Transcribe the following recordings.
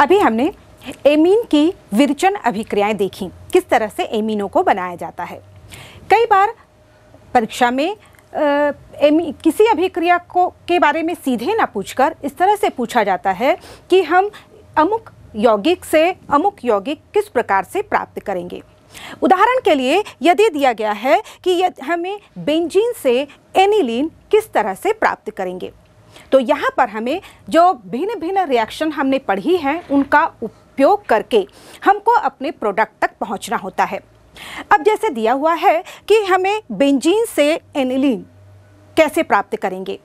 अभी हमने एमीन की विरचन अभिक्रियाएं देखी किस तरह से एमिनों को बनाया जाता है कई बार परीक्षा में आ, किसी अभिक्रिया को के बारे में सीधे ना पूछकर इस तरह से पूछा जाता है कि हम अमुक यौगिक से अमुक यौगिक किस प्रकार से प्राप्त करेंगे उदाहरण के लिए यदि दिया गया है कि हमें बेंजीन से एनिलीन किस तरह से प्राप्त करेंगे तो यहाँ पर हमें जो भिन्न भिन्न रिएक्शन हमने पढ़ी हैं उनका उपयोग करके हमको अपने प्रोडक्ट तक पहुँचना होता है अब जैसे दिया हुआ है कि हमें बेंजीन से एनिलीन कैसे प्राप्त करेंगे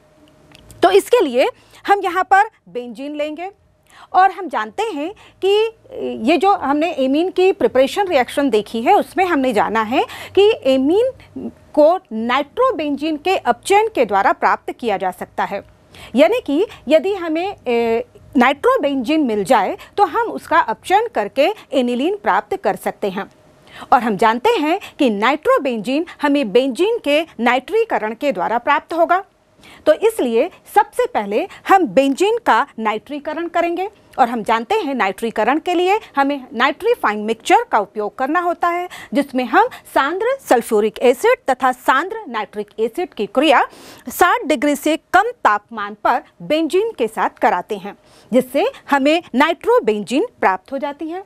तो इसके लिए हम यहाँ पर बेंजीन लेंगे और हम जानते हैं कि ये जो हमने एमीन की प्रिपरेशन रिएक्शन देखी है उसमें हमने जाना है कि एमीन को नाइट्रोबेंजीन के अपचयन के द्वारा प्राप्त किया जा सकता है यानी कि यदि हमें ए, नाइट्रोबेंजिन मिल जाए तो हम उसका अपचयन करके एनिलीन प्राप्त कर सकते हैं और हम जानते हैं कि नाइट्रोबेंजिन हमें बेंजीन के नाइट्रीकरण के द्वारा प्राप्त होगा तो इसलिए सबसे पहले हम बेंजीन का नाइट्रीकरण करेंगे और हम जानते हैं नाइट्रीकरण के लिए हमें नाइट्रीफाइंग मिक्सचर का उपयोग करना होता है जिसमें हम सांद्र सल्फ्यूरिक एसिड तथा सांद्र नाइट्रिक एसिड की क्रिया 60 डिग्री से कम तापमान पर बेंजीन के साथ कराते हैं जिससे हमें नाइट्रोबेंजीन प्राप्त हो जाती है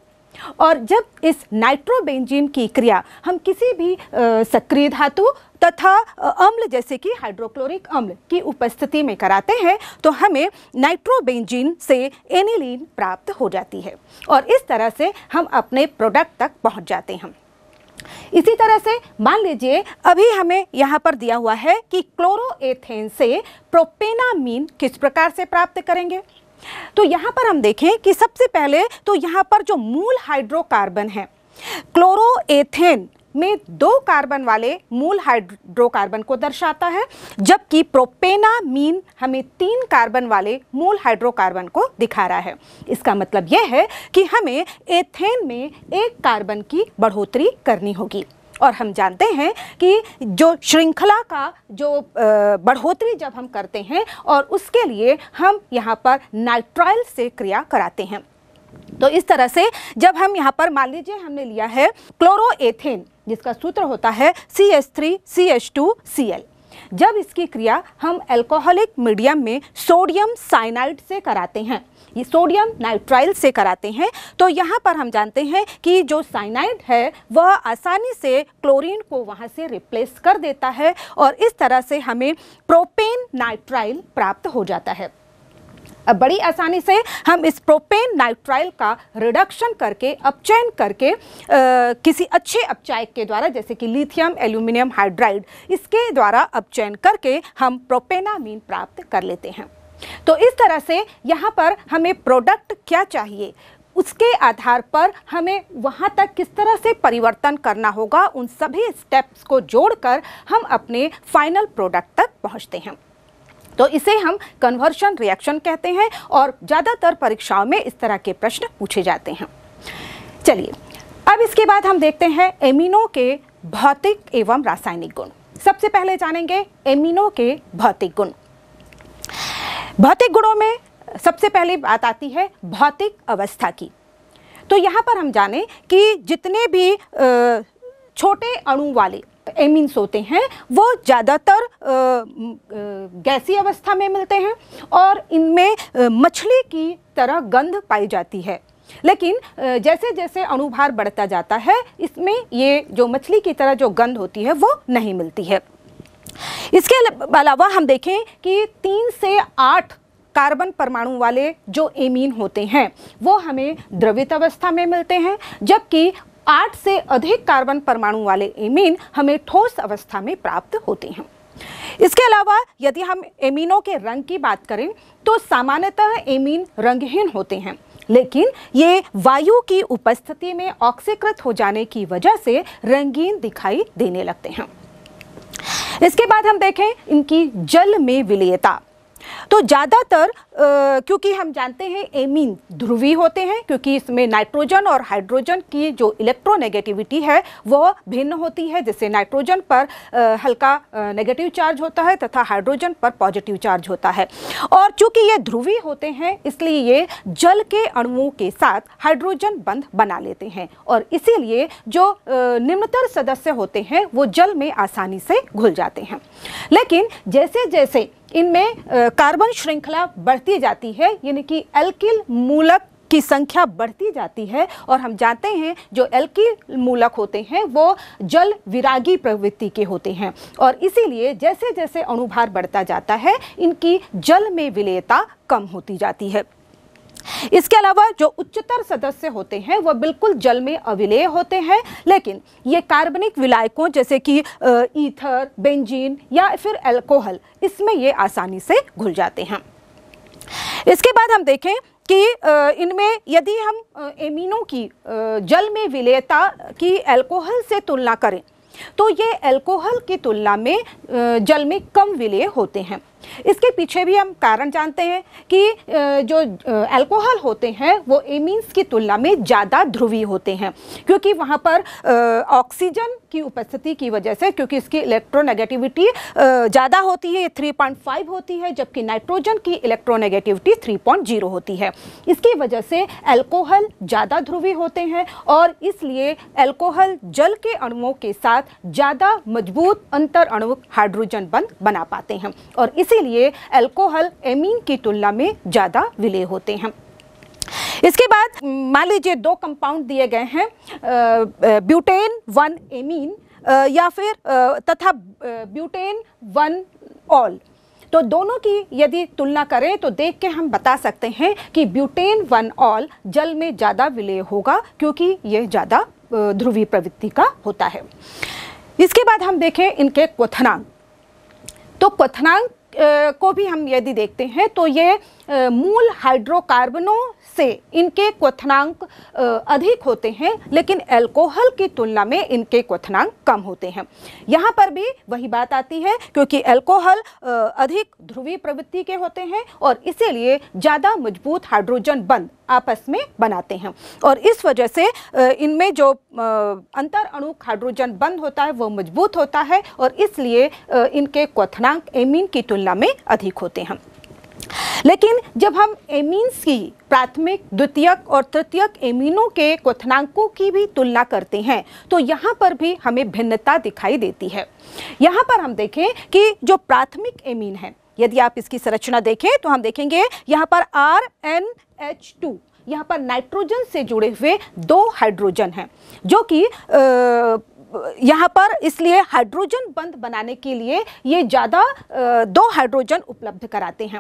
और जब इस नाइट्रोबेंजीन की क्रिया हम किसी भी सक्रिय धातु तथा अम्ल जैसे कि हाइड्रोक्लोरिक अम्ल की उपस्थिति में कराते हैं तो हमें नाइट्रोबेंजीन से एनिलीन प्राप्त हो जाती है और इस तरह से हम अपने प्रोडक्ट तक पहुंच जाते हैं इसी तरह से मान लीजिए अभी हमें यहाँ पर दिया हुआ है कि क्लोरोएथेन से प्रोपेनामीन किस प्रकार से प्राप्त करेंगे तो यहाँ पर हम देखें कि सबसे पहले तो यहाँ पर जो मूल हाइड्रोकार्बन है क्लोरोएथेन में दो कार्बन वाले मूल हाइड्रोकार्बन को दर्शाता है जबकि प्रोपेना मीन हमें तीन कार्बन वाले मूल हाइड्रोकार्बन को दिखा रहा है इसका मतलब यह है कि हमें एथेन में एक कार्बन की बढ़ोतरी करनी होगी और हम जानते हैं कि जो श्रृंखला का जो बढ़ोतरी जब हम करते हैं और उसके लिए हम यहाँ पर नाइट्राइल से क्रिया कराते हैं तो इस तरह से जब हम यहाँ पर मान लीजिए हमने लिया है क्लोरोएथेन जिसका सूत्र होता है C S three C H two C L जब इसकी क्रिया हम अल्कोहलिक मीडियम में सोडियम साइनाइड से कराते हैं ये सोडियम नाइट्राइल से कराते हैं तो यहाँ पर हम जानते हैं कि जो साइनाइड है वह आसानी से क्लोरीन को वहाँ से रिप्लेस कर देता है और इस तरह से हमें प्रोपेन नाइट्राइल प्राप्त हो जाता है अब बड़ी आसानी से हम इस प्रोपेन नाइट्राइल का रिडक्शन करके अपचयन करके आ, किसी अच्छे अपचायक के द्वारा जैसे कि लिथियम एल्यूमिनियम हाइड्राइड इसके द्वारा अपचयन करके हम प्रोपेनामीन प्राप्त कर लेते हैं तो इस तरह से यहाँ पर हमें प्रोडक्ट क्या चाहिए उसके आधार पर हमें वहाँ तक किस तरह से परिवर्तन करना होगा उन सभी स्टेप्स को जोड़कर हम अपने फाइनल प्रोडक्ट तक पहुँचते हैं तो इसे हम कन्वर्शन रिएक्शन कहते हैं और ज़्यादातर परीक्षाओं में इस तरह के प्रश्न पूछे जाते हैं चलिए अब इसके बाद हम देखते हैं एमिनो के भौतिक एवं रासायनिक गुण सबसे पहले जानेंगे एमिनो के भौतिक गुण भौतिक गुणों में सबसे पहले बात आती है भौतिक अवस्था की तो यहाँ पर हम जाने कि जितने भी छोटे अणु वाले एमिन होते हैं वो ज़्यादातर गैसी अवस्था में मिलते हैं और इनमें मछली की तरह गंध पाई जाती है लेकिन जैसे जैसे अणुभार बढ़ता जाता है इसमें ये जो मछली की तरह जो गंध होती है वो नहीं मिलती है इसके अलावा हम देखें कि तीन से आठ कार्बन परमाणु वाले जो एमीन होते हैं वो हमें द्रवित अवस्था में मिलते हैं जबकि आठ से अधिक कार्बन परमाणु वाले एमीन हमें ठोस अवस्था में प्राप्त होते हैं इसके अलावा यदि हम एमीनों के रंग की बात करें तो सामान्यतः एमीन रंगहीन होते हैं लेकिन ये वायु की उपस्थिति में ऑक्सीकृत हो जाने की वजह से रंगीन दिखाई देने लगते हैं इसके बाद हम देखें इनकी जल में विलयता तो ज़्यादातर क्योंकि हम जानते हैं एमीन ध्रुवी होते हैं क्योंकि इसमें नाइट्रोजन और हाइड्रोजन की जो इलेक्ट्रोनेगेटिविटी है वह भिन्न होती है जैसे नाइट्रोजन पर आ, हल्का नेगेटिव चार्ज होता है तथा हाइड्रोजन पर पॉजिटिव चार्ज होता है और चूंकि ये ध्रुवी होते हैं इसलिए ये जल के अणुओं के साथ हाइड्रोजन बंध बना लेते हैं और इसीलिए जो निम्नतर सदस्य होते हैं वो जल में आसानी से घुल जाते हैं लेकिन जैसे जैसे इनमें कार्बन श्रृंखला बढ़ बढ़ती जाती है यानी कि एल्किल मूलक की संख्या बढ़ती जाती है और हम जानते हैं जो एल्किल मूलक होते हैं वो जल विरागी प्रवृत्ति के होते हैं और इसीलिए जैसे जैसे अणुभार बढ़ता जाता है इनकी जल में विलेयता कम होती जाती है इसके अलावा जो उच्चतर सदस्य होते हैं वह बिल्कुल जल में अविलेय होते हैं लेकिन ये कार्बनिक विलायकों जैसे कि ईथर बेंजीन या फिर एल्कोहल इसमें ये आसानी से घुल जाते हैं इसके बाद हम देखें कि इनमें यदि हम एमिनों की जल में विलेयता की अल्कोहल से तुलना करें तो ये अल्कोहल की तुलना में जल में कम विलेय होते हैं इसके पीछे भी हम कारण जानते हैं कि जो अल्कोहल होते हैं वो एमीन्स की तुलना में ज़्यादा ध्रुवी होते हैं क्योंकि वहाँ पर ऑक्सीजन की उपस्थिति की वजह से क्योंकि इसकी इलेक्ट्रोनेगेटिविटी ज़्यादा होती है पॉइंट 3.5 होती है जबकि नाइट्रोजन की इलेक्ट्रोनेगेटिविटी 3.0 होती है इसकी वजह से अल्कोहल ज़्यादा ध्रुवी होते हैं और इसलिए अल्कोहल जल के अणुओं के साथ ज़्यादा मजबूत अंतर अणु हाइड्रोजन बंद बना पाते हैं और इस इसीलिए अल्कोहल एमीन की तुलना में ज़्यादा विलय होते हैं इसके बाद मान लीजिए दो कंपाउंड दिए गए हैं ब्यूटेन वन एमीन या फिर तथा ब्यूटेन वन ऑल तो दोनों की यदि तुलना करें तो देख के हम बता सकते हैं कि ब्यूटेन वन ऑल जल में ज़्यादा विलय होगा क्योंकि यह ज़्यादा ध्रुवीय प्रवृत्ति का होता है इसके बाद हम देखें इनके क्वथनांक तो क्वथनांक को भी हम यदि देखते हैं तो ये मूल हाइड्रोकार्बनों से इनके क्वथनांक अधिक होते हैं लेकिन अल्कोहल की तुलना में इनके क्वथनांक कम होते हैं यहाँ पर भी वही बात आती है क्योंकि अल्कोहल अधिक ध्रुवीय प्रवृत्ति के होते हैं और इसीलिए ज़्यादा मजबूत हाइड्रोजन बंद आपस में बनाते हैं और इस वजह से इनमें जो अंतर अणु हाइड्रोजन बंद होता है वो मजबूत होता है और इसलिए इनके क्वथनांक एमिन की तुलना तुलना में अधिक होते हैं लेकिन जब हम एमीन्स की प्राथमिक द्वितीयक और तृतीयक एमिनों के क्वथनांकों की भी तुलना करते हैं तो यहाँ पर भी हमें भिन्नता दिखाई देती है यहाँ पर हम देखें कि जो प्राथमिक एमीन है यदि आप इसकी संरचना देखें तो हम देखेंगे यहाँ पर आर एन एच टू यहाँ पर नाइट्रोजन से जुड़े हुए दो हाइड्रोजन हैं जो कि यहाँ पर इसलिए हाइड्रोजन बंद बनाने के लिए ये ज़्यादा दो हाइड्रोजन उपलब्ध कराते हैं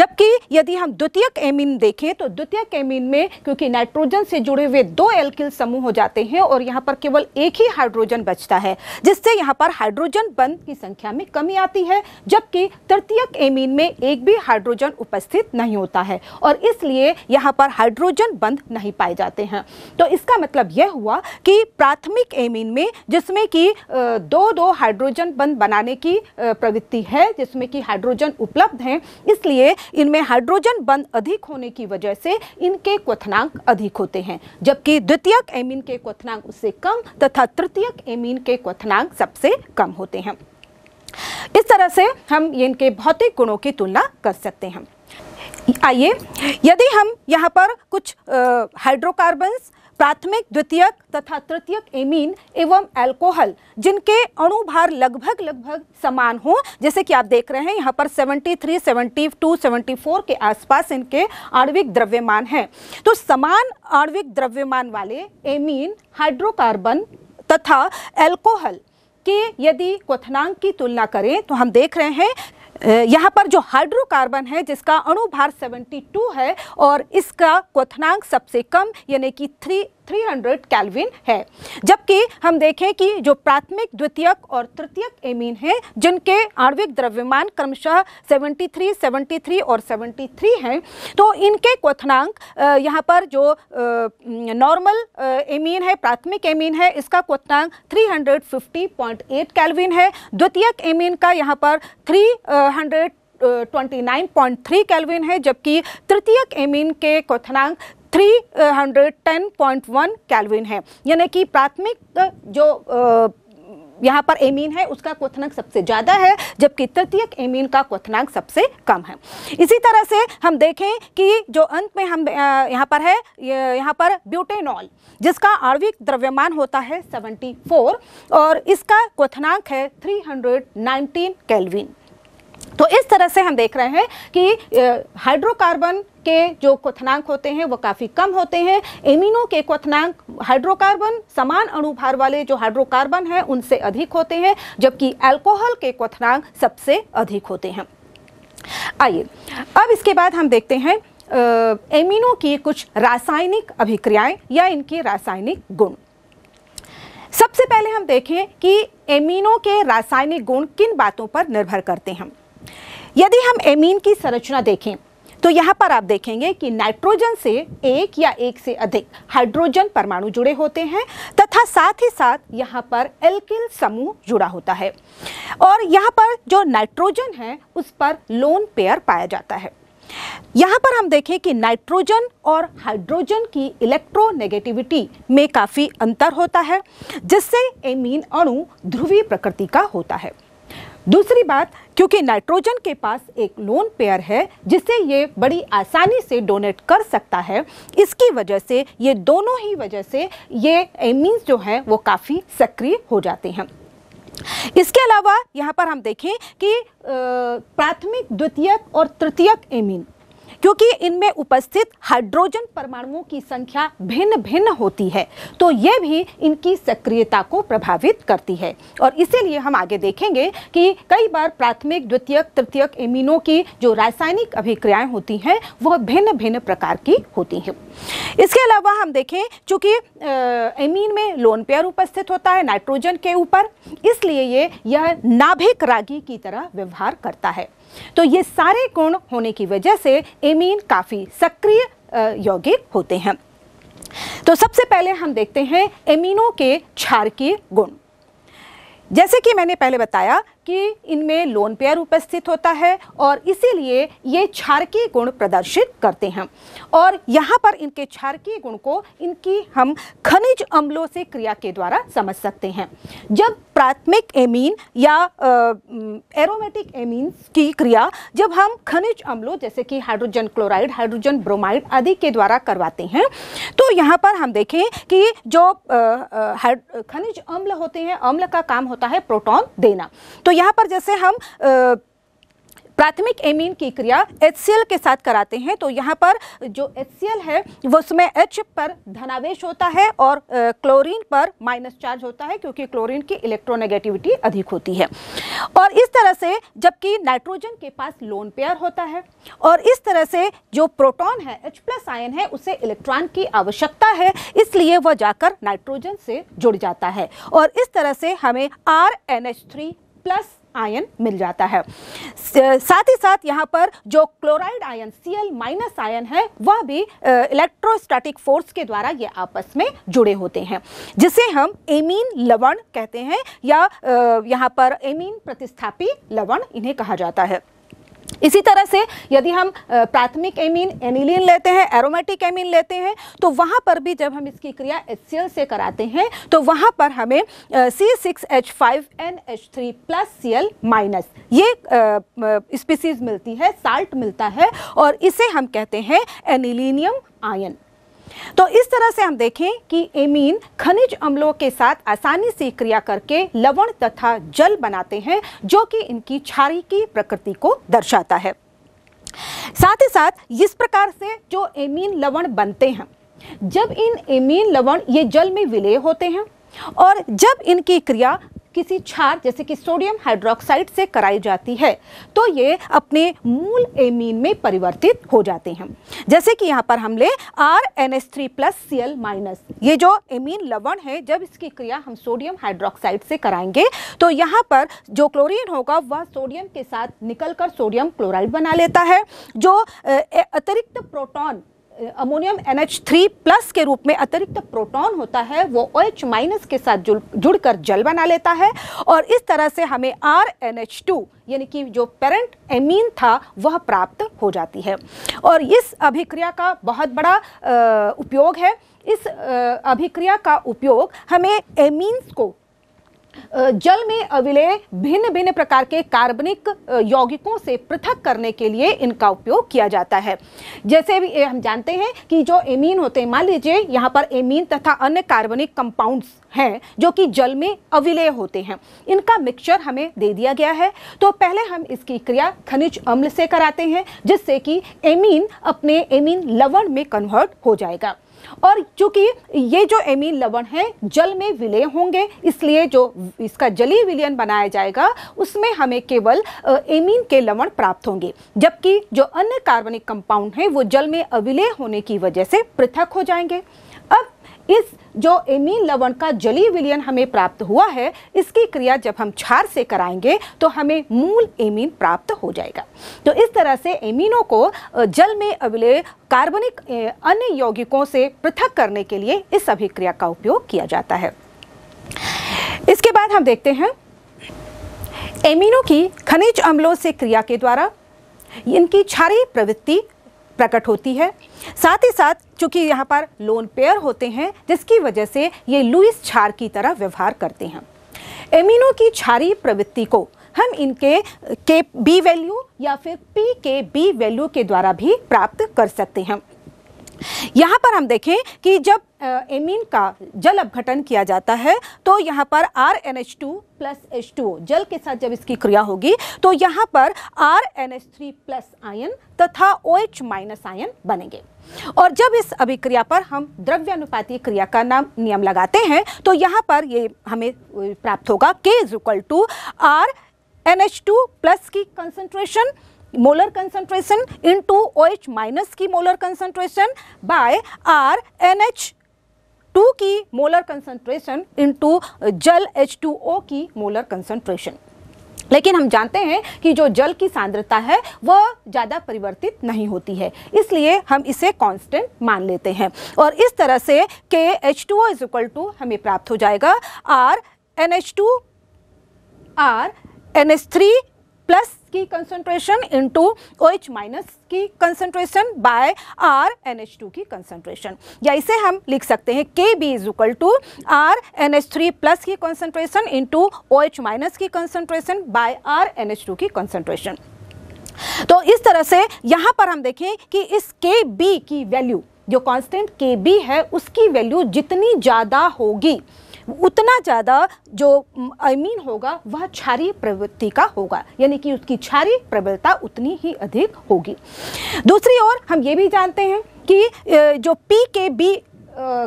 जबकि यदि हम द्वितीयक एमिन देखें तो द्वितीयक एमिन में क्योंकि नाइट्रोजन से जुड़े हुए दो एल्किल समूह हो जाते हैं और यहाँ पर केवल एक ही हाइड्रोजन बचता है जिससे यहाँ पर हाइड्रोजन बंद की संख्या में कमी आती है जबकि तृतीय एमिन में एक भी हाइड्रोजन उपस्थित नहीं होता है और इसलिए यहाँ पर हाइड्रोजन बंद नहीं पाए जाते हैं तो इसका मतलब यह हुआ कि प्राथमिक एमिन में जिसमें कि दो दो हाइड्रोजन बंद बनाने की प्रवृत्ति है जिसमें कि हाइड्रोजन उपलब्ध हैं इसलिए इनमें हाइड्रोजन बंद अधिक होने की वजह से इनके क्वथनांक अधिक होते हैं जबकि द्वितीयक एमीन के क्वथनांक उससे कम तथा तृतीयक एमीन के क्वथनांक सबसे कम होते हैं इस तरह से हम इनके भौतिक गुणों की तुलना कर सकते हैं आइए यदि हम यहाँ पर कुछ हाइड्रोकार्बन्स प्राथमिक द्वितीयक तथा तृतीयक एमीन एवं अल्कोहल जिनके अणु भार लगभग लगभग समान हो जैसे कि आप देख रहे हैं यहाँ पर 73, 72, 74 के आसपास इनके आणविक द्रव्यमान हैं तो समान आणविक द्रव्यमान वाले एमीन हाइड्रोकार्बन तथा अल्कोहल के यदि क्वथनांक की तुलना करें तो हम देख रहे हैं यहाँ पर जो हाइड्रोकार्बन है जिसका अणु भार 72 है और इसका क्वथनांक सबसे कम यानी कि थ्री 300 कैलविन है जबकि हम देखें कि जो प्राथमिक द्वितीयक और तृतीयक एमीन हैं जिनके आणविक द्रव्यमान क्रमशः 73, 73 और 73 हैं तो इनके क्वथनांक यहाँ पर जो नॉर्मल एमीन है प्राथमिक एमीन है इसका क्वथनांक 350.8 कैलविन है द्वितीयक एमीन का यहाँ पर 300 29.3 कैलविन है जबकि तृतीयक एमीन के क्वथनांक 310.1 कैलविन है यानी कि प्राथमिक जो यहाँ पर एमीन है उसका क्वथनांक सबसे ज़्यादा है जबकि तृतीयक एमीन का क्वथनांक सबसे कम है इसी तरह से हम देखें कि जो अंत में हम यहाँ पर है यहाँ पर ब्यूटेनॉल जिसका आणविक द्रव्यमान होता है 74 और इसका क्वथनांक है 319 केल्विन तो इस तरह से हम देख रहे हैं कि हाइड्रोकार्बन के जो क्वथनांक होते हैं वो काफ़ी कम होते हैं एमिनो के क्वथनांक हाइड्रोकार्बन समान अणुभार वाले जो हाइड्रोकार्बन हैं उनसे अधिक होते हैं जबकि अल्कोहल के क्वथनांक सबसे अधिक होते हैं आइए अब इसके बाद हम देखते हैं आ, एमिनो की कुछ रासायनिक अभिक्रियाएं या इनके रासायनिक गुण सबसे पहले हम देखें कि एमिनो के रासायनिक गुण किन बातों पर निर्भर करते हैं यदि हम एमीन की संरचना देखें तो यहाँ पर आप देखेंगे कि नाइट्रोजन से एक या एक से अधिक हाइड्रोजन परमाणु जुड़े होते हैं तथा साथ ही साथ यहाँ पर एल्किल समूह जुड़ा होता है और यहाँ पर जो नाइट्रोजन है उस पर लोन पेयर पाया जाता है यहाँ पर हम देखें कि नाइट्रोजन और हाइड्रोजन की इलेक्ट्रोनेगेटिविटी में काफ़ी अंतर होता है जिससे एमीन अणु ध्रुवीय प्रकृति का होता है दूसरी बात क्योंकि नाइट्रोजन के पास एक लोन पेयर है जिसे ये बड़ी आसानी से डोनेट कर सकता है इसकी वजह से ये दोनों ही वजह से ये एमीन्स जो हैं वो काफ़ी सक्रिय हो जाते हैं इसके अलावा यहाँ पर हम देखें कि प्राथमिक द्वितीयक और तृतीयक एमीन क्योंकि इनमें उपस्थित हाइड्रोजन परमाणुओं की संख्या भिन्न भिन्न होती है तो ये भी इनकी सक्रियता को प्रभावित करती है और इसीलिए हम आगे देखेंगे कि कई बार प्राथमिक द्वितीयक तृतीयक एमिनो की जो रासायनिक अभिक्रियाएं होती हैं वह भिन्न भिन्न प्रकार की होती हैं इसके अलावा हम देखें चूँकि एमीन में लोन पेयर उपस्थित होता है नाइट्रोजन के ऊपर इसलिए ये यह नाभिक रागी की तरह व्यवहार करता है तो ये सारे गुण होने की वजह से एमीन काफ़ी सक्रिय यौगिक होते हैं तो सबसे पहले हम देखते हैं एमिनो के क्षारकीय गुण जैसे कि मैंने पहले बताया कि इनमें लोन पेयर उपस्थित होता है और इसीलिए ये क्षारकीय गुण प्रदर्शित करते हैं और यहाँ पर इनके क्षारकीय गुण को इनकी हम खनिज अम्लों से क्रिया के द्वारा समझ सकते हैं जब प्राथमिक एमीन या एरोमेटिक एमीन की क्रिया जब हम खनिज अम्लों जैसे कि हाइड्रोजन क्लोराइड हाइड्रोजन ब्रोमाइड आदि के द्वारा करवाते हैं तो यहाँ पर हम देखें कि जो खनिज अम्ल होते हैं अम्ल का काम होता है प्रोटॉन देना तो यहाँ पर जैसे हम आ, प्राथमिक एमीन की क्रिया एच के साथ कराते हैं तो यहाँ पर जो एच है वो उसमें H पर धनावेश होता है और क्लोरीन पर माइनस चार्ज होता है क्योंकि क्लोरीन की इलेक्ट्रोनेगेटिविटी अधिक होती है और इस तरह से जबकि नाइट्रोजन के पास लोन पेयर होता है और इस तरह से जो प्रोटॉन है H प्लस आयन है उसे इलेक्ट्रॉन की आवश्यकता है इसलिए वह जाकर नाइट्रोजन से जुड़ जाता है और इस तरह से हमें आर प्लस आयन मिल जाता है साथ ही साथ यहाँ पर जो chloride ion Cl minus ion है वह भी इलेक्ट्रोस्टैटिक फोर्स के द्वारा ये आपस में जुड़े होते हैं जिसे हम एमीन लवण कहते हैं या यहाँ पर एमीन प्रतिस्थापी लवण इन्हें कहा जाता है इसी तरह से यदि हम प्राथमिक एमीन एनिलिन लेते हैं एरोमेटिक एमीन लेते हैं तो वहाँ पर भी जब हम इसकी क्रिया एच से कराते हैं तो वहाँ पर हमें C six H five N H three plus C L minus ये स्पीसीज मिलती है साल्ट मिलता है और इसे हम कहते हैं एनिलीनियम आयन तो इस तरह से हम देखें कि एमीन खनिज अम्लों के साथ आसानी से क्रिया करके लवण तथा जल बनाते हैं जो कि इनकी छारी की प्रकृति को दर्शाता है साथ ही साथ इस प्रकार से जो एमीन लवण बनते हैं जब इन एमीन लवण ये जल में विलय होते हैं और जब इनकी क्रिया किसी छार जैसे कि सोडियम हाइड्रोक्साइड से कराई जाती है तो ये अपने मूल एमीन में परिवर्तित हो जाते हैं जैसे कि यहाँ पर हम ले R N S three plus C L minus ये जो एमीन लवण है जब इसकी क्रिया हम सोडियम हाइड्रोक्साइड से कराएंगे तो यहाँ पर जो क्लोरीन होगा वह सोडियम के साथ निकल कर सोडियम क्लोराइड बना लेता है जो अतिरिक्त proton ammonium N H three plus के रूप में अतिरिक्त प्रोटॉन होता है वो ओ एच माइनस के साथ जुड़ जुड़कर जल बना लेता है और इस तरह से हमें आर एन एच टू यानी कि जो पेरेंट एमीन था वह प्राप्त हो जाती है और इस अभिक्रिया का बहुत बड़ा आ, उपयोग है इस अभिक्रिया का उपयोग हमें एमीन्स को जल में अविलय भिन्न भिन्न प्रकार के कार्बनिक यौगिकों से पृथक करने के लिए इनका उपयोग किया जाता है जैसे भी हम जानते हैं कि जो एमीन होते हैं मान लीजिए यहाँ पर एमीन तथा अन्य कार्बनिक कंपाउंड्स हैं जो कि जल में अविलय होते हैं इनका मिक्सचर हमें दे दिया गया है तो पहले हम इसकी क्रिया खनिज अम्ल से कराते हैं जिससे कि एमीन अपने एमीन लवण में कन्वर्ट हो जाएगा और चूंकि ये जो एमीन लवण है जल में विलय होंगे इसलिए जो इसका जलीय विलयन बनाया जाएगा उसमें हमें केवल एमीन के लवण प्राप्त होंगे जबकि जो अन्य कार्बनिक कंपाउंड हैं वो जल में अविलय होने की वजह से पृथक हो जाएंगे इस जो एमीन लवण का जली विलियन हमें प्राप्त हुआ है इसकी क्रिया जब हम क्षार से कराएंगे तो हमें मूल एमीन प्राप्त हो जाएगा तो इस तरह से एमीनों को जल में अभिलय कार्बनिक अन्य यौगिकों से पृथक करने के लिए इस अभिक्रिया का उपयोग किया जाता है इसके बाद हम देखते हैं एमिनो की खनिज अम्लों से क्रिया के द्वारा इनकी क्षारी प्रवृत्ति प्रकट होती है साथ ही साथ चूंकि यहाँ पर लोन पेयर होते हैं जिसकी वजह से ये लुइस छार की तरह व्यवहार करते हैं एमिनो की छारी प्रवृत्ति को हम इनके के बी वैल्यू या फिर पी के बी वैल्यू के द्वारा भी प्राप्त कर सकते हैं यहाँ पर हम देखें कि जब एमीन का जल अपघटन किया जाता है तो यहाँ पर R N H two plus H two जल के साथ जब इसकी क्रिया होगी तो यहाँ पर R N H three plus ion तथा ओ एच माइनस आयन बनेंगे और जब इस अभिक्रिया पर हम द्रव्य अनुपाती क्रिया का नाम नियम लगाते हैं तो यहाँ पर ये हमें प्राप्त होगा K is equal to R N H two plus की concentration molar concentration into O H minus की molar concentration by R N H two की मोलर कंसंट्रेशन इन टू जल एच टू ओ की molar concentration लेकिन हम जानते हैं कि जो जल की सांद्रता है वह ज़्यादा परिवर्तित नहीं होती है इसलिए हम इसे कांस्टेंट मान लेते हैं और इस तरह से K H two is equal to हमें प्राप्त हो जाएगा R N H two R N H three plus की concentration into O H minus की concentration by R N H two की कंसंट्रेशन या इसे हम लिख सकते हैं K B is equal to R N H three plus की concentration into O H minus की concentration by R N H two की कंसंट्रेशन तो इस तरह से यहाँ पर हम देखें कि इस के बी की वैल्यू जो कांस्टेंट के बी है उसकी वैल्यू जितनी ज़्यादा होगी उतना ज़्यादा जो अमीन होगा वह क्षारीय प्रवृत्ति का होगा यानी कि उसकी क्षारीय प्रबलता उतनी ही अधिक होगी दूसरी ओर हम ये भी जानते हैं कि जो पी के बी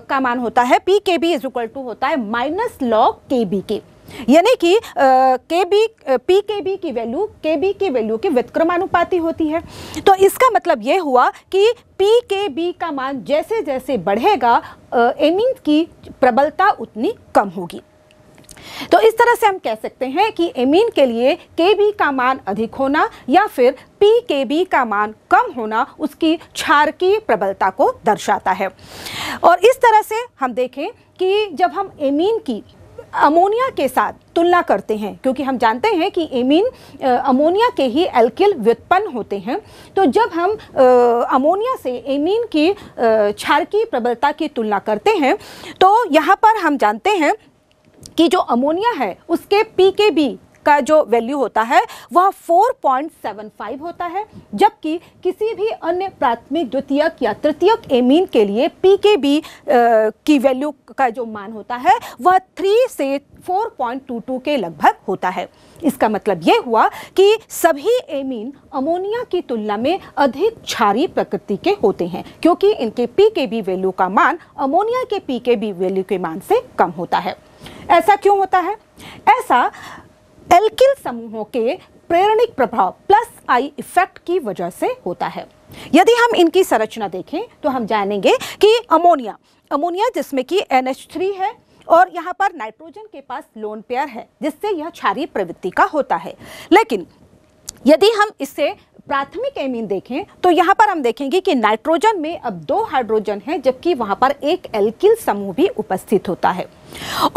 का मान होता है P K B is equal to होता है माइनस लॉग के बी के यानी कि K B P K B की वैल्यू के बी की वैल्यू के व्यक्रमानुपाती होती है तो इसका मतलब ये हुआ कि पी के बी का मान जैसे जैसे बढ़ेगा एमिन की प्रबलता उतनी कम होगी तो इस तरह से हम कह सकते हैं कि एमीन के लिए के बी का मान अधिक होना या फिर पी के बी का मान कम होना उसकी की प्रबलता को दर्शाता है और इस तरह से हम देखें कि जब हम एमीन की अमोनिया के साथ तुलना करते हैं क्योंकि हम जानते हैं कि एमीन अमोनिया के ही एल्किल व्युत्पन्न होते हैं तो जब हम आ, अमोनिया से एमीन की क्षारकीय प्रबलता की तुलना करते हैं तो यहाँ पर हम जानते हैं कि जो अमोनिया है उसके पी के बी का जो वैल्यू होता है वह 4.75 होता है जबकि किसी भी अन्य प्राथमिक द्वितीयक या तृतीयक एमीन के लिए पी के बी की वैल्यू का जो मान होता है वह 3 से 4.22 के लगभग होता है इसका मतलब ये हुआ कि सभी एमीन अमोनिया की तुलना में अधिक क्षारी प्रकृति के होते हैं क्योंकि इनके पी के बी वैल्यू का मान अमोनिया के पी के बी वैल्यू के मान से कम होता है ऐसा क्यों होता है ऐसा एल्किल समूहों के प्रेरणिक प्रभाव प्लस आई इफेक्ट की वजह से होता है यदि हम इनकी संरचना देखें तो हम जानेंगे कि अमोनिया अमोनिया जिसमें कि NH3 है और यहाँ पर नाइट्रोजन के पास लोन पेयर है जिससे यह क्षारीय प्रवृत्ति का होता है लेकिन यदि हम इसे प्राथमिक एमीन देखें तो यहाँ पर हम देखेंगे कि नाइट्रोजन में अब दो हाइड्रोजन हैं जबकि वहाँ पर एक एल्किल समूह भी उपस्थित होता है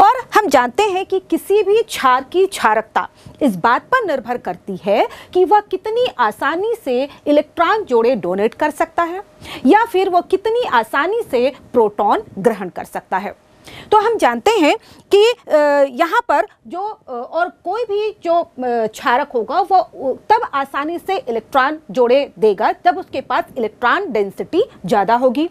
और हम जानते हैं कि किसी भी क्षार की क्षारकता इस बात पर निर्भर करती है कि वह कितनी आसानी से इलेक्ट्रॉन जोड़े डोनेट कर सकता है या फिर वह कितनी आसानी से प्रोटॉन ग्रहण कर सकता है तो हम जानते हैं कि यहाँ पर जो और कोई भी जो क्षारक होगा वो तब आसानी से इलेक्ट्रॉन जोड़े देगा जब उसके पास इलेक्ट्रॉन डेंसिटी ज़्यादा होगी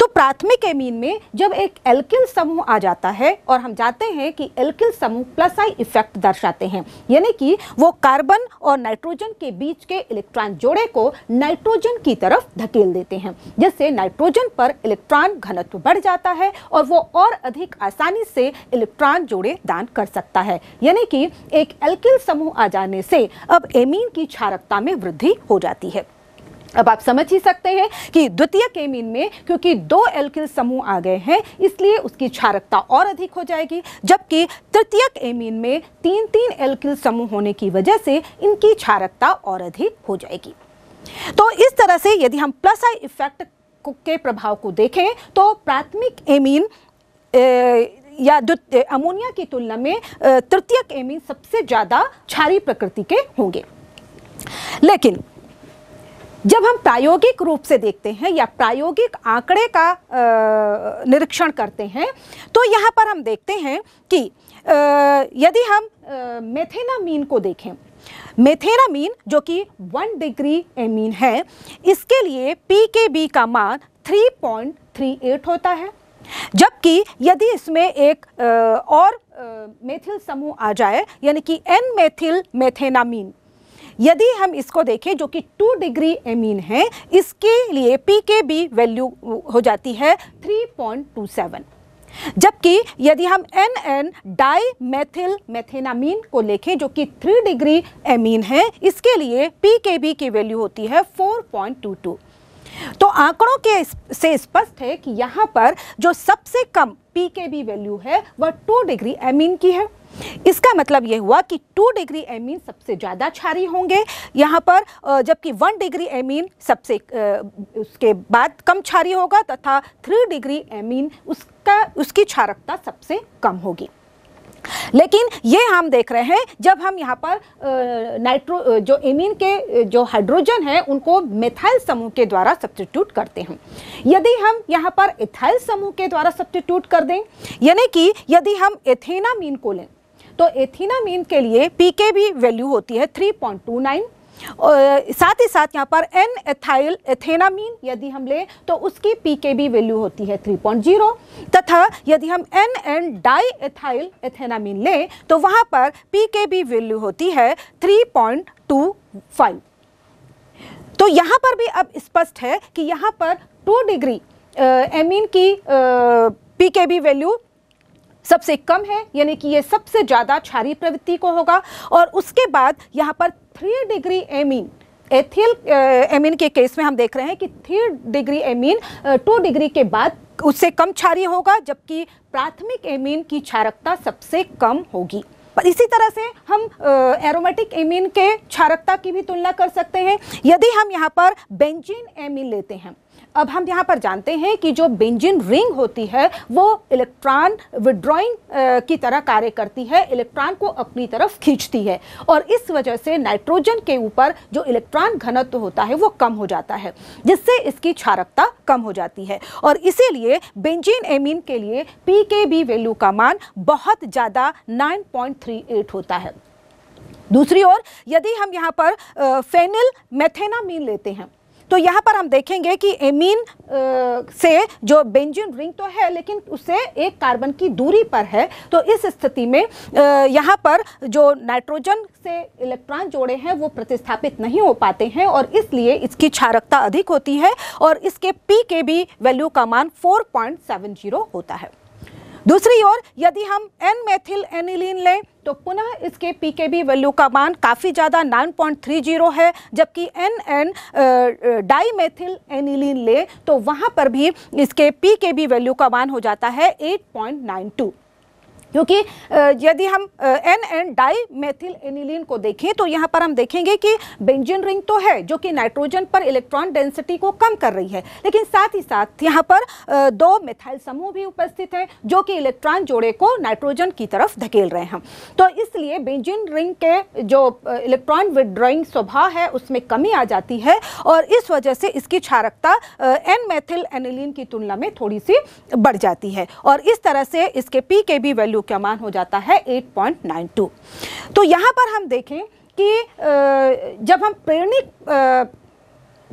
तो प्राथमिक एमीन में जब एक एल्किल समूह आ जाता है और हम जानते हैं कि एल्किल समूह प्लस आई इफेक्ट दर्शाते हैं यानी कि वो कार्बन और नाइट्रोजन के बीच के इलेक्ट्रॉन जोड़े को नाइट्रोजन की तरफ धकेल देते हैं जिससे नाइट्रोजन पर इलेक्ट्रॉन घनत्व बढ़ जाता है और वो और अधिक आसानी से इलेक्ट्रॉन इलेक्ट्रॉन जोड़े दान कर सकता है यानी कि एक एल्किल समूह आ जाने से अब एमीन की क्षारकता में वृद्धि हो जाती है अब आप समझ ही सकते हैं कि द्वितीय केमीन में क्योंकि दो एल्किल समूह आ गए हैं इसलिए उसकी क्षारकता और अधिक हो जाएगी जबकि तृतीय एमीन में तीन तीन एल्किल समूह होने की वजह से इनकी क्षारकता और अधिक हो जाएगी तो इस तरह से यदि हम प्लस आई इफेक्ट के प्रभाव को देखें तो प्राथमिक एमीन या अमोनिया की तुलना में तृतीयक एमिन सबसे ज़्यादा क्षारी प्रकृति के होंगे लेकिन जब हम प्रायोगिक रूप से देखते हैं या प्रायोगिक आंकड़े का निरीक्षण करते हैं तो यहाँ पर हम देखते हैं कि आ, यदि हम आ, मेथेनामीन को देखें मेथेनामीन जो कि वन डिग्री एमीन है इसके लिए पी के बी का मान 3.38 होता है जबकि यदि इसमें एक और मेथिल समूह आ जाए यानी कि एन मेथिल मेथेनामीन यदि हम इसको देखें जो कि टू डिग्री एमीन है इसके लिए पी के बी वैल्यू हो जाती है 3.27 जबकि यदि हम N N dimethyl methanamine को लेखें जो कि थ्री डिग्री एमीन है इसके लिए पी के बी की वैल्यू होती है 4.22 तो आंकड़ों के से स्पष्ट है कि यहाँ पर जो सबसे कम पी के बी वैल्यू है वह टू डिग्री एमीन की है इसका मतलब यह हुआ कि टू डिग्री एमीन सबसे ज़्यादा क्षारी होंगे यहाँ पर जबकि वन डिग्री एमीन सबसे उसके बाद कम क्षारी होगा तथा थ्री डिग्री एमीन उसका उसकी क्षारकता सबसे कम होगी लेकिन ये हम देख रहे हैं जब हम यहाँ पर नाइट्रो जो एमिन के जो हाइड्रोजन है उनको मेथाइल समूह के द्वारा सब्सटीट्यूट करते हैं यदि हम यहाँ पर इथाइल समूह के द्वारा सब्सटीट्यूट कर दें यानी कि यदि हम एथेनामीन को लें तो एथिनामीन के लिए पी के भी वैल्यू होती है नाइन साथ ही साथ यहाँ पर एन एथाइल एथेनामीन यदि हम लें तो उसकी पी पीकेबी वैल्यू होती है 3.0 तथा यदि हम N N diethyl ethanamine लें तो वहाँ पर पीकेबी वैल्यू होती है 3.25 तो यहाँ पर भी अब स्पष्ट है कि यहाँ पर टू डिग्री एमीन की पी के बी वैल्यू सबसे कम है यानी कि ये सबसे ज़्यादा क्षारी प्रवृत्ति को होगा और उसके बाद यहाँ पर three degree amine ethylamine के केस में हम देख रहे हैं कि three degree amine two degree के बाद उससे कम क्षारी होगा जबकि प्राथमिक एमीन की क्षारकता सबसे कम होगी पर इसी तरह से हम एरोमेटिक एमीन के क्षारकता की भी तुलना कर सकते हैं यदि हम यहाँ पर बेंजीन एमीन लेते हैं अब हम यहाँ पर जानते हैं कि जो बेंजिन रिंग होती है वो इलेक्ट्रॉन विड्रॉइंग की तरह कार्य करती है इलेक्ट्रॉन को अपनी तरफ खींचती है और इस वजह से नाइट्रोजन के ऊपर जो इलेक्ट्रॉन घनत्व होता है वो कम हो जाता है जिससे इसकी क्षारकता कम हो जाती है और इसीलिए बेंजिन एमिन के लिए पी के बी वैल्यू का मान बहुत ज़्यादा एट होता है दूसरी ओर यदि हम यहाँ पर फेनिल मेथेनामीन लेते हैं तो यहाँ पर हम देखेंगे कि एमीन से जो बेंजिन रिंग तो है लेकिन उससे एक कार्बन की दूरी पर है तो इस स्थिति में यहाँ पर जो नाइट्रोजन से इलेक्ट्रॉन जोड़े हैं वो प्रतिस्थापित नहीं हो पाते हैं और इसलिए इसकी क्षारकता अधिक होती है और इसके पी के भी वैल्यू का मान 4.70 होता है दूसरी ओर यदि हम एन मेथिल एनिलीन लें तो पुनः इसके पी के बी वैल्यू का मान काफ़ी ज़्यादा 9.30 है जबकि N N dimethyl aniline लें तो वहाँ पर भी इसके पी के बी वैल्यू का मान हो जाता है 8.92 क्योंकि यदि हम N N dimethyl aniline को देखें तो यहाँ पर हम देखेंगे कि बेंजिन रिंग तो है जो कि नाइट्रोजन पर इलेक्ट्रॉन डेंसिटी को कम कर रही है लेकिन साथ ही साथ यहाँ पर दो मिथाइल समूह भी उपस्थित हैं जो कि इलेक्ट्रॉन जोड़े को नाइट्रोजन की तरफ धकेल रहे हैं तो इसलिए बेंजिन रिंग के जो इलेक्ट्रॉन विड्रॉइंग स्वभाव है उसमें कमी आ जाती है और इस वजह से इसकी क्षारकता एन मेथिल एनिलीन की तुलना में थोड़ी सी बढ़ जाती है और इस तरह से इसके पी के भी वैल्यू जो क्या मान हो जाता है 8.92 तो यहाँ पर हम देखें कि जब हम प्रेरणी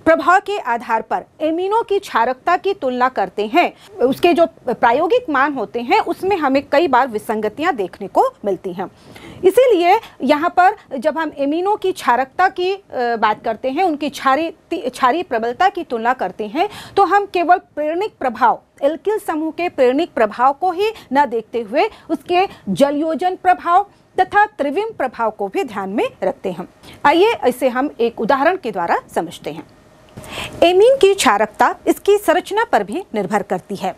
प्रभाव के आधार पर एमिनो की क्षारकता की तुलना करते हैं उसके जो प्रायोगिक मान होते हैं उसमें हमें कई बार विसंगतियां देखने को मिलती हैं इसीलिए यहाँ पर जब हम एमिनो की क्षारकता की बात करते हैं उनकी क्षारी क्षारी प्रबलता की तुलना करते हैं तो हम केवल प्रेरणिक प्रभाव एल्किल समूह के प्रेरणिक प्रभाव को ही न देखते हुए उसके जलयोजन प्रभाव तथा त्रिविम प्रभाव को भी ध्यान में रखते हैं आइए इसे हम एक उदाहरण के द्वारा समझते हैं एमिन की क्षारकता इसकी संरचना पर भी निर्भर करती है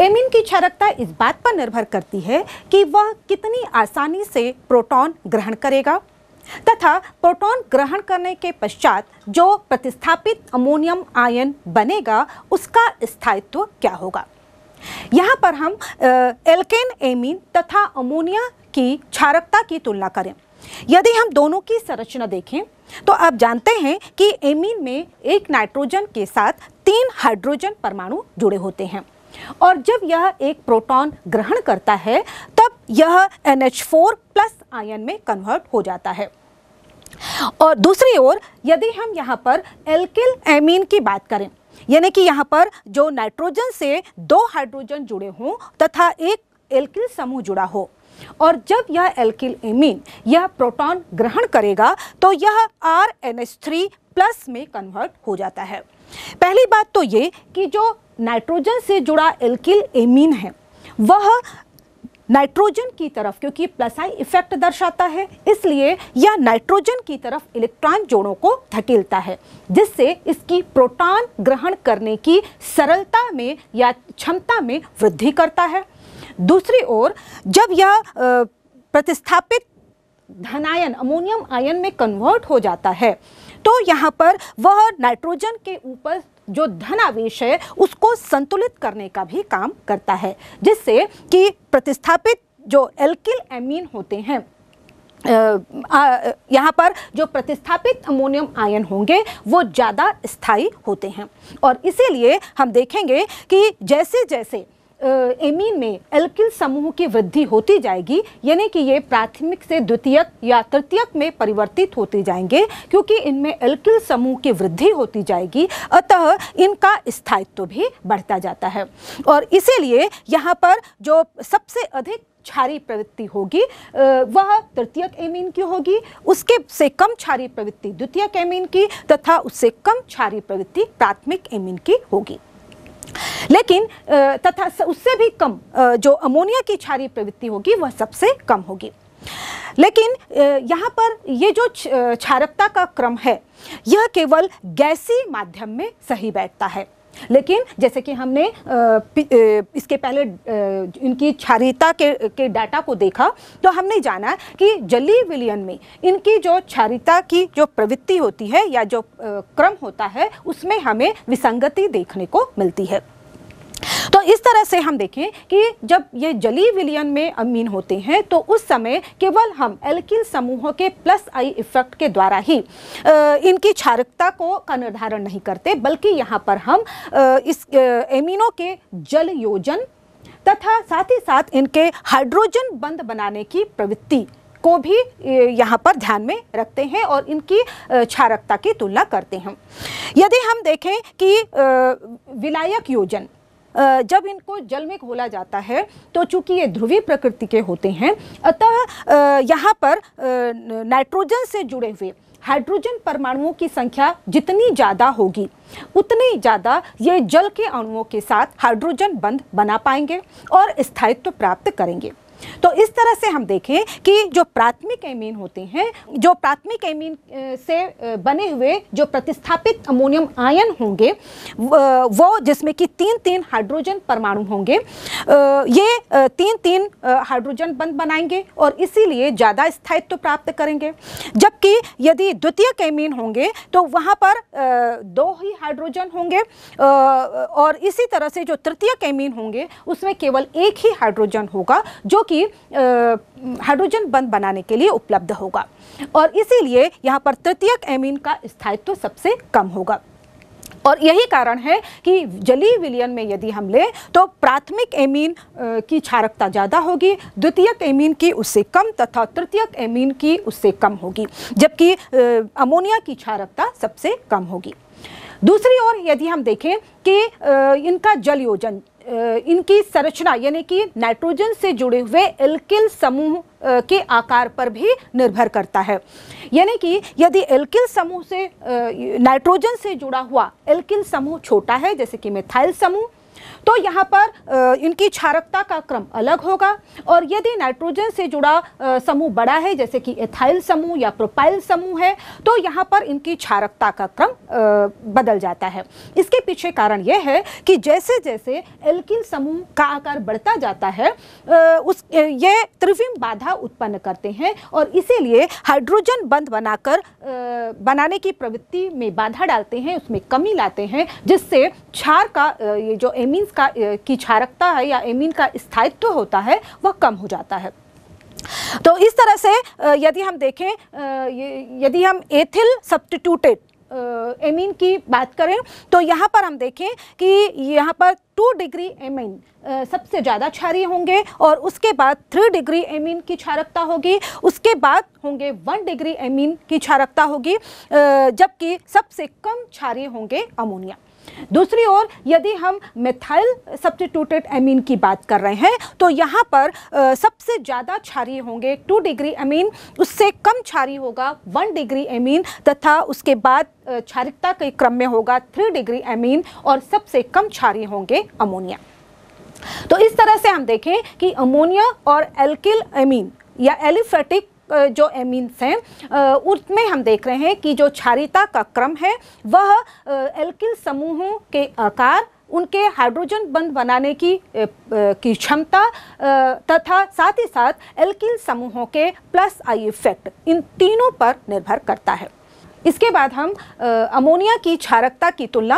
एमिन की क्षारकता इस बात पर निर्भर करती है कि वह कितनी आसानी से प्रोटॉन ग्रहण करेगा तथा प्रोटॉन ग्रहण करने के पश्चात जो प्रतिस्थापित अमोनियम आयन बनेगा उसका स्थायित्व क्या होगा यहाँ पर हम एल्केन एमीन तथा अमोनिया की क्षारकता की तुलना करें यदि हम दोनों की संरचना देखें तो आप जानते हैं कि एमीन में एक नाइट्रोजन के साथ तीन हाइड्रोजन परमाणु जुड़े होते हैं और जब यह एक प्रोटॉन ग्रहण करता है तब यह NH4 प्लस आयन में कन्वर्ट हो जाता है और दूसरी ओर यदि हम यहाँ पर एल्किल एमीन की बात करें यानी कि यहाँ पर जो नाइट्रोजन से दो हाइड्रोजन जुड़े हों तथा एक एल्किल समूह जुड़ा हो और जब यह एल्किल एमीन यह प्रोटॉन ग्रहण करेगा तो यह R N S three plus में कन्वर्ट हो जाता है पहली बात तो ये कि जो नाइट्रोजन से जुड़ा एल्किल एमीन है वह नाइट्रोजन की तरफ क्योंकि प्लस आई इफेक्ट दर्शाता है इसलिए यह नाइट्रोजन की तरफ इलेक्ट्रॉन जोड़ों को धकेलता है जिससे इसकी प्रोटॉन ग्रहण करने की सरलता में या क्षमता में वृद्धि करता है दूसरी ओर जब यह प्रतिस्थापित धनायन अमोनियम आयन में कन्वर्ट हो जाता है तो यहाँ पर वह नाइट्रोजन के ऊपर जो धनावेश है उसको संतुलित करने का भी काम करता है जिससे कि प्रतिस्थापित जो एल्किल एमीन होते हैं यहाँ पर जो प्रतिस्थापित अमोनियम आयन होंगे वो ज़्यादा स्थायी होते हैं और इसीलिए हम देखेंगे कि जैसे जैसे एमीन में एल्किल समूह की वृद्धि होती जाएगी यानी कि ये प्राथमिक से द्वितीयक या तृतीयक में परिवर्तित होते जाएंगे क्योंकि इनमें एल्किल समूह की वृद्धि होती जाएगी अतः इनका स्थायित्व भी बढ़ता जाता है और इसीलिए यहाँ पर जो सबसे अधिक क्षारी प्रवृत्ति होगी वह तृतीयक एमीन की होगी उसके से कम क्षारी प्रवृत्ति द्वितीयक एमीन की तथा उससे कम क्षारी प्रवृत्ति प्राथमिक एमीन की होगी लेकिन तथा उससे भी कम जो अमोनिया की क्षारीय प्रवृत्ति होगी वह सबसे कम होगी लेकिन यहाँ पर ये जो क्षारकता का क्रम है यह केवल गैसी माध्यम में सही बैठता है लेकिन जैसे कि हमने इसके पहले इनकी क्षारिता के के डाटा को देखा तो हमने जाना कि जली विलियन में इनकी जो क्षारिता की जो प्रवृत्ति होती है या जो क्रम होता है उसमें हमें विसंगति देखने को मिलती है तो इस तरह से हम देखें कि जब ये जली विलियन में अमीन होते हैं तो उस समय केवल हम एल्किल समूहों के प्लस आई इफेक्ट के द्वारा ही इनकी क्षारकता को का निर्धारण नहीं करते बल्कि यहाँ पर हम इस एमिनो के जल योजन तथा साथ ही साथ इनके हाइड्रोजन बंद बनाने की प्रवृत्ति को भी यहाँ पर ध्यान में रखते हैं और इनकी क्षारकता की तुलना करते हैं यदि हम देखें कि विलायक योजन जब इनको जल में खोला जाता है तो चूंकि ये ध्रुवीय प्रकृति के होते हैं अतः यहाँ पर नाइट्रोजन से जुड़े हुए हाइड्रोजन परमाणुओं की संख्या जितनी ज़्यादा होगी उतने ज़्यादा ये जल के अणुओं के साथ हाइड्रोजन बंध बना पाएंगे और स्थायित्व प्राप्त करेंगे तो इस तरह से हम देखें कि जो प्राथमिक एमीन होते हैं जो प्राथमिक एमीन से बने हुए जो प्रतिस्थापित अमोनियम आयन होंगे वो जिसमें कि तीन तीन हाइड्रोजन परमाणु होंगे ये तीन तीन हाइड्रोजन बंद बनाएंगे और इसीलिए ज़्यादा स्थायित्व तो प्राप्त करेंगे जबकि यदि द्वितीय कैमीन होंगे तो वहाँ पर दो ही हाइड्रोजन होंगे और इसी तरह से जो तृतीय कैमीन होंगे उसमें केवल एक ही हाइड्रोजन होगा जो कि कि हाइड्रोजन बंद बनाने के लिए उपलब्ध होगा और इसीलिए यहाँ पर तृतीयक एमीन का स्थायित्व तो सबसे कम होगा और यही कारण है कि जलीय विलयन में यदि हम लें तो प्राथमिक एमीन की क्षारकता ज़्यादा होगी द्वितीयक एमीन की उससे कम तथा तृतीयक एमीन की उससे कम होगी जबकि अमोनिया की क्षारकता सबसे कम होगी दूसरी ओर यदि हम देखें कि इनका जलयोजन इनकी संरचना यानी कि नाइट्रोजन से जुड़े हुए एल्किल समूह के आकार पर भी निर्भर करता है यानी कि यदि एल्किल समूह से नाइट्रोजन से जुड़ा हुआ एल्किल समूह छोटा है जैसे कि मिथाइल समूह तो यहाँ पर इनकी क्षारकता का क्रम अलग होगा और यदि नाइट्रोजन से जुड़ा समूह बड़ा है जैसे कि एथाइल समूह या प्रोपाइल समूह है तो यहाँ पर इनकी क्षारकता का क्रम बदल जाता है इसके पीछे कारण यह है कि जैसे जैसे एल्किल समूह का आकार बढ़ता जाता है उस ये त्रिविम बाधा उत्पन्न करते हैं और इसीलिए हाइड्रोजन बंध बनाकर बनाने की प्रवृत्ति में बाधा डालते हैं उसमें कमी लाते हैं जिससे क्षार का ये जो एमीन्स का की क्षारकता है या एमीन का स्थायित्व होता है वह कम हो जाता है तो इस तरह से यदि हम देखें यदि हम एथिल सब्सटीट्यूटेड एमीन की बात करें तो यहाँ पर हम देखें कि यहाँ पर टू डिग्री एमीन सबसे ज़्यादा क्षारीय होंगे और उसके बाद थ्री डिग्री एमीन की क्षारकता होगी उसके बाद होंगे वन डिग्री एमीन की क्षारकता होगी जबकि सबसे कम क्षारीय होंगे अमोनिया दूसरी ओर यदि हम मिथाइल टूटेड एमीन की बात कर रहे हैं तो यहाँ पर आ, सबसे ज़्यादा क्षारी होंगे टू डिग्री एमीन उससे कम क्षारी होगा वन डिग्री एमीन तथा उसके बाद क्षारिकता के क्रम में होगा थ्री डिग्री एमीन और सबसे कम क्षारी होंगे अमोनिया तो इस तरह से हम देखें कि अमोनिया और एल्किल एमीन या एलिफेटिक जो एमिन्स हैं उसमें हम देख रहे हैं कि जो क्षारिता का क्रम है वह एल्किल समूहों के आकार उनके हाइड्रोजन बंद बनाने की की क्षमता तथा साथ ही साथ एल्किल समूहों के प्लस आई इफेक्ट इन तीनों पर निर्भर करता है इसके बाद हम अमोनिया की क्षारकता की तुलना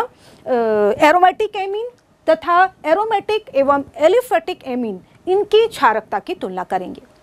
एरोमेटिक एमीन तथा एरोमेटिक एवं एलिफेटिक एमीन इनकी क्षारकता की तुलना करेंगे